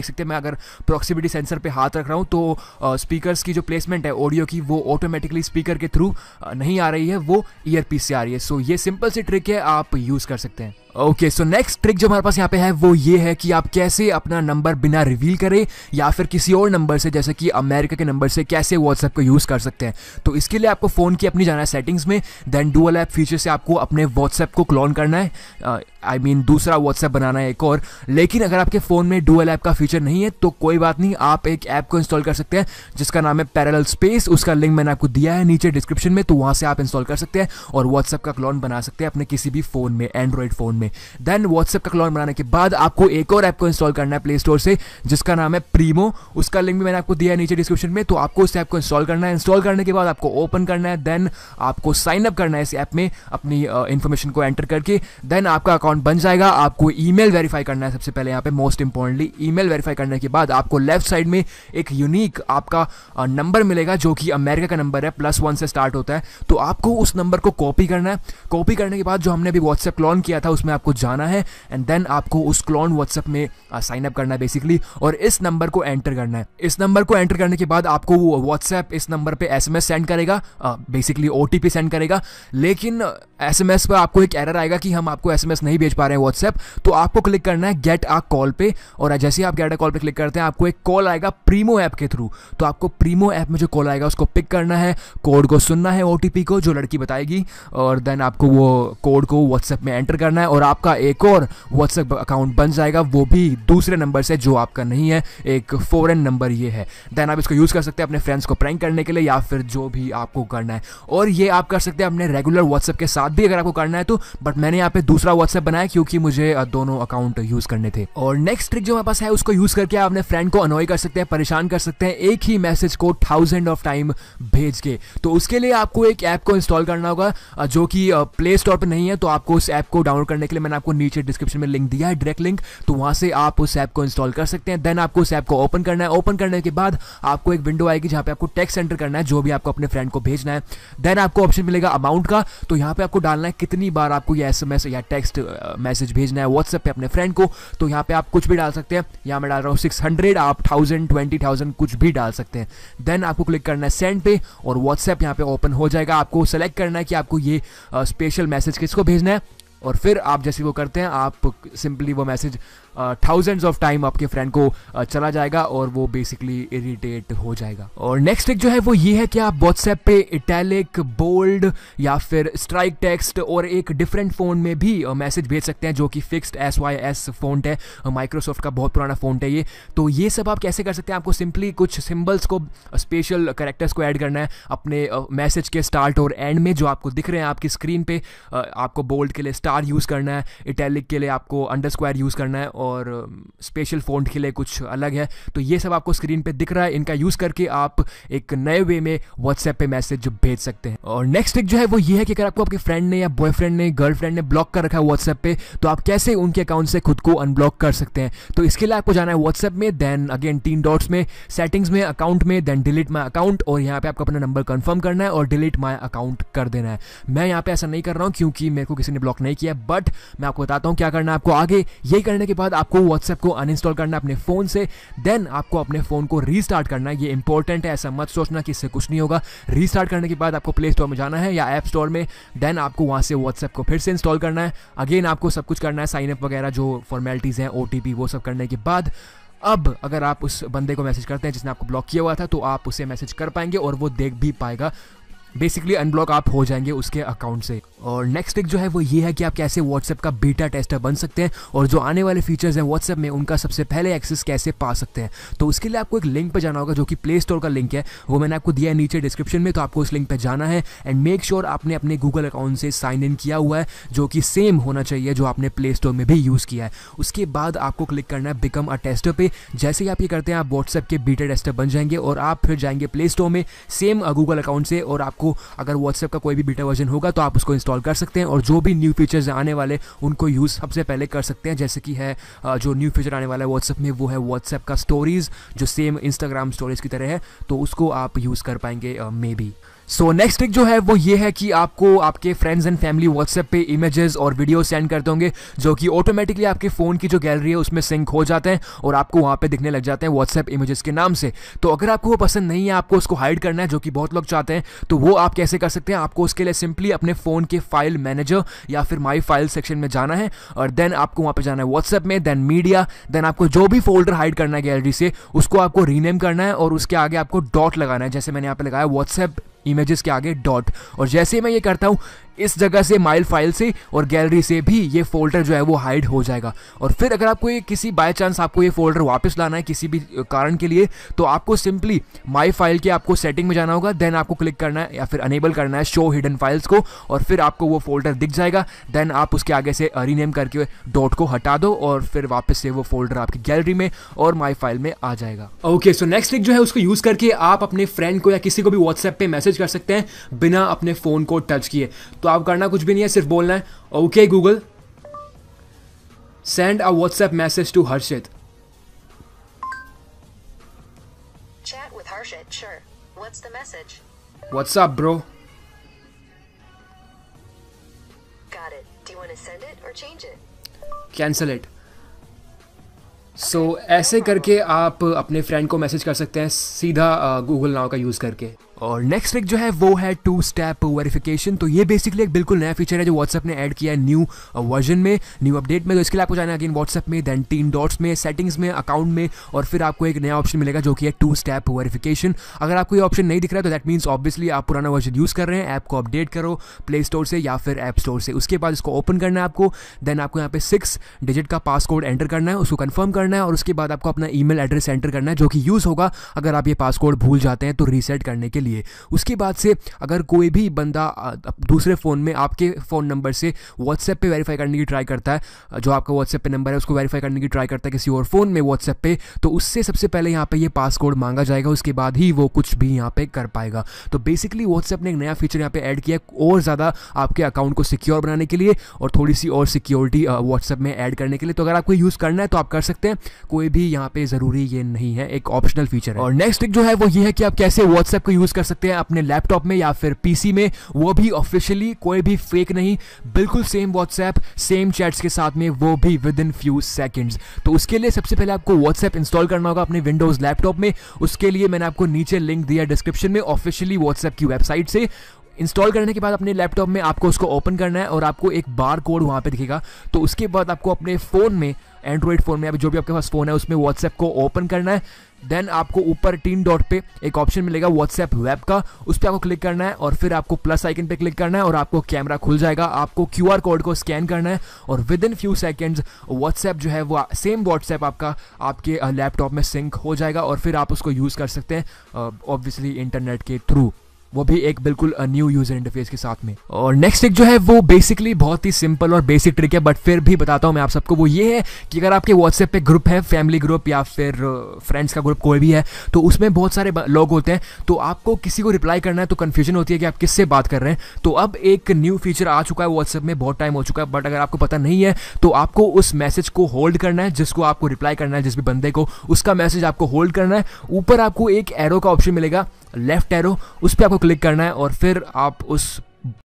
देख सकते हैं मैं अगर प्रॉक्सिबिटी सेंसर पे हाथ रख रहा हूँ तो स्पीकर्स की जो प्लेसमेंट है ऑडियो की वो ऑटोमेटिकली स्पीकर के थ्रू नहीं आ रही है वो ईयर से आ रही है सो so, ये सिंपल सी ट्रिक है आप यूज़ कर सकते हैं ओके सो नेक्स्ट ट्रिक जो हमारे पास यहाँ पे है वो ये है कि आप कैसे अपना नंबर बिना रिवील करें या फिर किसी और नंबर से जैसे कि अमेरिका के नंबर से कैसे व्हाट्सएप को यूज़ कर सकते हैं तो इसके लिए आपको फ़ोन की अपनी जाना है सेटिंग्स में देन डूअल ऐप फीचर से आपको अपने व्हाट्सएप को क्लोन करना है I uh, I mean mean, दूसरा व्हाट्सएप बनाना है एक और लेकिन अगर आपके फ़ोन में डूअल ऐप का फीचर नहीं है तो कोई बात नहीं आप एक ऐप को इंस्टॉल कर सकते हैं जिसका नाम है पैरल स्पेस उसका लिंक मैंने आपको दिया है नीचे डिस्क्रिप्शन में तो वहाँ से आप इंस्टॉल कर सकते हैं और व्हाट्सएप का क्लोन बना सकते हैं अपने किसी भी फ़ोन में एंड्रॉयड फ़ोन में देन व्हाट्सएप का क्लोन बनाने के बाद आपको एक और ऐप को इंस्टॉल करना है प्ले स्टोर से जिसका नाम है प्रीमो उसका लिंक भी मैंने आपको दिया है नीचे डिस्क्रिप्शन में तो आपको उस ऐप को इंस्टॉल करना है इंस्टॉल करने के बाद आपको ओपन करना है देन आपको साइन अप करना है इस ऐप में अपनी इन्फॉर्मेशन को एंटर करके देन आपका अकाउंट बन जाएगा आपको ईमेल वेरीफाई करना है सबसे पहले यहाँ पे मोस्ट इंपॉर्टेंटली ईमेल वेरीफाई करने के बाद आपको लेफ्ट साइड में एक यूनिक आपका नंबर मिलेगा जो कि अमेरिका का नंबर है प्लस वन से स्टार्ट होता है तो आपको उस नंबर को कॉपी करना है कॉपी करने के बाद जो हमने अभी व्हाट्सएप लॉन्च किया था उसमें में आपको जाना है एंड देन आपको उस क्लॉन व्हाट्सएप में साइन अप करना है बेसिकली और इस नंबर को एंटर करना है इस नंबर को एंटर करने के बाद आपको वो व्हाट्सएप इस नंबर पे एस सेंड करेगा बेसिकली ओ सेंड करेगा लेकिन एस पर आपको एक एरर आएगा कि हम आपको एस नहीं भेज पा रहे हैं व्हाट्सएप तो आपको क्लिक करना है गेट आ कॉल पे और जैसे ही आप गेट आ कॉल पे क्लिक करते हैं आपको एक कॉल आएगा प्रीमो ऐप के थ्रू तो आपको प्रीमो ऐप में जो कॉल आएगा उसको पिक करना है कोड को सुनना है ओ को जो लड़की बताएगी और देन आपको वो कोड को व्हाट्सएप में एंटर करना है और और आपका एक और व्हाट्सएप अकाउंट बन जाएगा वो भी दूसरे नंबर से जो आपका नहीं है एक फ़ॉरन नंबर ये है देन आप इसको यूज़ कर सकते हैं अपने फ्रेंड्स को प्रैंक करने के लिए या फिर जो भी आपको करना है और ये आप कर सकते हैं अपने रेगुलर व्हाट्सएप के साथ भी अगर आपको करना है तो बट मैंने यहाँ पे दूसरा व्हाट्सएप बनाया क्योंकि मुझे दोनों अकाउंट यूज़ करने थे और नेक्स्ट ट्रिक जो हमारे पास है उसको यूज़ करके आप अपने फ्रेंड को अनोई कर सकते हैं परेशान कर सकते हैं एक ही मैसेज को थाउजेंड ऑफ टाइम भेज के तो उसके लिए आपको एक ऐप को इंस्टॉल करना होगा जो कि प्ले स्टोर पर नहीं है तो आपको उस ऐप को डाउनलोड करने के लिए मैंने आपको नीचे डिस्क्रिप्शन में लिंक दिया है डायरेक्ट लिंक तो वहां से आप उस ऐप को इंस्टॉल कर सकते हैं देन आपको उस ऐप को ओपन करना है ओपन करने के बाद आपको एक विंडो आएगी जहां पे आपको टेक्स एंटर करना है जो भी आपको अपने फ्रेंड को भेजना है देन आपको ऑप्शन मिलेगा अमाउंट का तो यहां पे आपको डालना है कितनी बार आपको यह एस या टेक्स्ट मैसेज भेजना है व्हाट्सएप पे अपने फ्रेंड को तो यहां पे आप कुछ भी डाल सकते हैं यहां मैं डाल रहा हूँ सिक्स आप थाउजेंड ट्वेंटी थाउजेंड कुछ भी डाल सकते हैं देन आपको क्लिक करना है सेंड पे और व्हाट्सएप यहां पे ओपन हो जाएगा आपको सेलेक्ट करना है कि आपको ये स्पेशल मैसेज किसको भेजना है और फिर आप जैसे वो करते हैं आप सिंपली वो मैसेज थाउजेंड्स ऑफ टाइम आपके फ्रेंड को चला जाएगा और वो बेसिकली इरिटेट हो जाएगा और नेक्स्ट ट्रिक जो है वो ये है कि आप व्हाट्सएप पे इटैलिक बोल्ड या फिर स्ट्राइक टेक्स्ट और एक डिफरेंट फ़ोन में भी मैसेज भेज सकते हैं जो कि fixed S Y S phone है माइक्रोसॉफ्ट का बहुत पुराना फ़ोन है ये तो ये सब आप कैसे कर सकते हैं आपको सिंपली कुछ सिम्बल्स को स्पेशल करेक्टर्स को ऐड करना है अपने मैसेज के स्टार्ट और एंड में जो आपको दिख रहे हैं आपकी स्क्रीन पे आपको बोल्ड के लिए स्टार यूज़ करना है इटैलिक के लिए आपको अंडर यूज़ करना है और और स्पेशल फोन के लिए कुछ अलग है तो ये सब आपको स्क्रीन पे दिख रहा है इनका यूज़ करके आप एक नए वे में व्हाट्सएप पे मैसेज भेज सकते हैं और नेक्स्ट एक जो है वो ये है कि अगर आपको आपके फ्रेंड ने या बॉयफ्रेंड ने गर्लफ्रेंड ने ब्लॉक कर रखा है व्हाट्सएप पे तो आप कैसे उनके अकाउंट से खुद को अनब्लॉक कर सकते हैं तो इसके लिए आपको जाना है व्हाट्सएप में देन अगेन तीन डॉट्स में सेटिंग्स में अकाउंट में देन डिलीट माई अकाउंट और यहाँ पे आपको अपना नंबर कन्फर्म करना है और डिलीट माई अकाउंट कर देना है मैं यहाँ पे ऐसा नहीं कर रहा हूँ क्योंकि मेरे को किसी ने ब्लॉक नहीं किया बट मैं आपको बताता हूँ क्या करना है आपको आगे यही करने के बाद बाद आपको व्हाट्सएप को अनइंस्टॉल करना है अपने फ़ोन से देन आपको अपने फ़ोन को रीस्टार्ट करना ये इंपॉर्टेंट है ऐसा मत सोचना कि इससे कुछ नहीं होगा रीस्टार्ट करने के बाद आपको प्ले स्टोर में जाना है या ऐप स्टोर में देन आपको वहां से व्हाट्सएप को फिर से इंस्टॉल करना है अगेन आपको सब कुछ करना है साइनअप वगैरह जो फॉर्मेलिटीज़ हैं ओ वो सब करने के बाद अब अगर आप उस बंदे को मैसेज करते हैं जिसने आपको ब्लॉक किया हुआ था तो आप उसे मैसेज कर पाएंगे और वो देख भी पाएगा बेसिकली अनब्लॉक आप हो जाएंगे उसके अकाउंट से और नेक्स्ट पिक जो है वो ये है कि आप कैसे व्हाट्सएप का बीटा टेस्टर बन सकते हैं और जो आने वाले फीचर्स हैं व्हाट्सएप में उनका सबसे पहले एक्सेस कैसे पा सकते हैं तो उसके लिए आपको एक लिंक पर जाना होगा जो कि प्ले स्टोर का लिंक है वो मैंने आपको दिया है नीचे डिस्क्रिप्शन में तो आपको उस लिंक पर जाना है एंड मेक श्योर आपने अपने गूगल अकाउंट से साइन इन किया हुआ है जो कि सेम होना चाहिए जो आपने प्ले स्टोर में भी यूज़ किया है उसके बाद आपको क्लिक करना है बिकम अ टेस्टर पर जैसे ही आप ये करते हैं आप व्हाट्सएप के बीटा टेस्टर बन जाएंगे और आप फिर जाएंगे प्ले स्टोर में सेम गूगल अकाउंट से और आपको अगर व्हाट्सएप का कोई भी बीटा वर्जन होगा तो आप उसको इंस्टॉल इंस्टॉल कर सकते हैं और जो भी न्यू फीचर्स आने वाले उनको यूज़ सबसे पहले कर सकते हैं जैसे कि है जो न्यू फीचर आने वाला है व्हाट्सएप में वो है व्हाट्सएप का स्टोरीज़ जो सेम इंस्टाग्राम स्टोरीज़ की तरह है तो उसको आप यूज़ कर पाएंगे maybe so next trick जो है वो ये है कि आपको आपके फ्रेंड्स एंड फैमिली व्हाट्सएप पे इमेजेस और वीडियो सेंड करते होंगे जो कि ऑटोमेटिकली आपके फ़ोन की जो गैलरी है उसमें सिंक हो जाते हैं और आपको वहाँ पे दिखने लग जाते हैं व्हाट्सएप इमेजेस के नाम से तो अगर आपको वो पसंद नहीं है आपको उसको हाइड करना है जो कि बहुत लोग चाहते हैं तो वो आप कैसे कर सकते हैं आपको उसके लिए सिंपली अपने फ़ोन के फाइल मैनेजर या फिर माई फाइल सेक्शन में जाना है और देन आपको वहाँ पर जाना है व्हाट्सएप में देन मीडिया देन आपको जो भी फोल्डर हाइड करना है गैलरी से उसको आपको रीनेम करना है और उसके आगे आपको डॉट लगाना है जैसे मैंने यहाँ पर लगाया व्हाट्सएप इमेजेस के आगे डॉट और जैसे मैं ये करता हूँ इस जगह से माइल फाइल से और गैलरी से भी ये फोल्डर जो है वो हाइड हो जाएगा और फिर अगर आपको ये किसी बाय चांस आपको ये फोल्डर वापस लाना है किसी भी कारण के लिए तो आपको सिंपली माई फाइल के आपको सेटिंग में जाना होगा देन आपको क्लिक करना है या फिर अनेबल करना है शो हिडन फाइल्स को और फिर आपको वो फोल्डर दिख जाएगा देन आप उसके आगे से रीनेम करके डॉट को हटा दो और फिर वापस से वो फोल्डर आपकी गैलरी में और माई फाइल में आ जाएगा ओके सो नेक्स्ट ट्रिक जो है उसको यूज़ करके आप अपने फ्रेंड को या किसी को भी व्हाट्सएप पे मैसेज कर सकते हैं बिना अपने फ़ोन को टच किए तो आप करना कुछ भी नहीं है सिर्फ बोलना है okay Google send a WhatsApp message to Harshit WhatsApp bro cancel it so ऐसे करके आप अपने फ्रेंड को मैसेज कर सकते हैं सीधा गूगल uh, नाव का यूज करके और नेक्स्ट ट्रिक जो है वो है टू स्टेप वेरिफिकेशन तो ये बेसिकली एक बिल्कुल नया फीचर है जो व्हाट्सअप ने ऐड किया है न्यू वर्जन uh, में न्यू अपडेट में तो इसके लिए आपको जाना अगेन व्हाट्सअप में देन तीन डॉट्स में सेटिंग्स में अकाउंट में और फिर आपको एक नया ऑप्शन मिलेगा जो कि है टू स्टेप वेरीफिकेशन अगर आपको ये ऑप्शन नहीं दिख रहा है तो दैट मीन्स ऑब्वियसली आप पुराना वर्जन यूज़ कर रहे हैं ऐप को अपडेट करो प्ले स्टोर से या फिर ऐप स्टोर से उसके बाद इसको ओपन करना है आपको देन आपको यहाँ पे सिक्स डिजिट का कोड एंटर करना है उसको कन्फर्म करना है और उसके बाद आपको अपना ई एड्रेस एंटर करना है जो कि यूज़ होगा अगर आप ये पासकोड भूल जाते हैं तो रीसेट करने के लिए लिए उसके बाद से अगर कोई भी बंदा दूसरे फ़ोन में आपके फ़ोन नंबर से व्हाट्सएप पे वेरीफाई करने की ट्राई करता है जो आपका व्हाट्सएप पे नंबर है उसको वेरीफाई करने की ट्राई करता है किसी और फ़ोन में व्हाट्सएप पे तो उससे सबसे पहले यहाँ पे ये पास कोड मांगा जाएगा उसके बाद ही वो कुछ भी यहाँ पे कर पाएगा तो बेसिकली व्हाट्सएप ने एक नया फीचर यहाँ पे ऐड किया और ज़्यादा आपके अकाउंट को सिक्योर बनाने के लिए और थोड़ी सी और सिक्योरिटी व्हाट्सएप में ऐड करने के लिए तो अगर आपको यूज़ करना है तो आप कर सकते हैं कोई भी यहाँ पे ज़रूरी ये नहीं है एक ऑप्शनल फीचर है और नेक्स्ट एक जो है वो ये है कि आप कैसे व्हाट्सएप को यूज़ कर सकते हैं अपने लैपटॉप में या फिर पीसी में वो भी ऑफिशियली कोई भी फेक नहीं बिल्कुल सेम व्हाट्सएप सेम चैट्स के साथ में वो भी विद इन फ्यू सेकेंड्स तो उसके लिए सबसे पहले आपको व्हाट्सएप इंस्टॉल करना होगा अपने विंडोज लैपटॉप में उसके लिए मैंने आपको नीचे लिंक दिया डिस्क्रिप्शन में ऑफिशियली व्हाट्सएप की वेबसाइट से इंस्टॉल करने के बाद अपने लैपटॉप में आपको उसको ओपन करना है और आपको एक बार कोड वहां पे दिखेगा तो उसके बाद आपको अपने फ़ोन में एंड्रॉइड फ़ोन में अभी जो भी आपके पास फ़ोन है उसमें व्हाट्सएप को ओपन करना है देन आपको ऊपर तीन डॉट पे एक ऑप्शन मिलेगा व्हाट्सएप वेब का उस पर आपको क्लिक करना है और फिर आपको प्लस आइकन पे क्लिक करना है और आपको कैमरा खुल जाएगा आपको क्यू कोड को स्कैन करना है और within few seconds WhatsApp जो है वो सेम व्हाट्सएप आपका आपके लैपटॉप में सिंक हो जाएगा और फिर आप उसको यूज़ कर सकते हैं ऑब्वियसली इंटरनेट के थ्रू वो भी एक बिल्कुल न्यू यूजर इंटरफेस के साथ में और नेक्स्ट एक जो है वो बेसिकली बहुत ही सिंपल और बेसिक ट्रिक है बट फिर भी बताता हूँ मैं आप सबको वो ये है कि अगर आपके व्हाट्सएप पे ग्रुप है फैमिली ग्रुप या फिर फ्रेंड्स का ग्रुप कोई भी है तो उसमें बहुत सारे लोग होते हैं तो आपको किसी को रिप्लाई करना है तो कन्फ्यूजन होती है कि आप किससे बात कर रहे हैं तो अब एक न्यू फीचर आ चुका है व्हाट्सएप में बहुत टाइम हो चुका है बट अगर आपको पता नहीं है तो आपको उस मैसेज को होल्ड करना है जिसको आपको रिप्लाई करना है जिस भी बंदे को उसका मैसेज आपको होल्ड करना है ऊपर आपको एक एरो का ऑप्शन मिलेगा लेफ्ट एरो उस पर आपको क्लिक करना है और फिर आप उस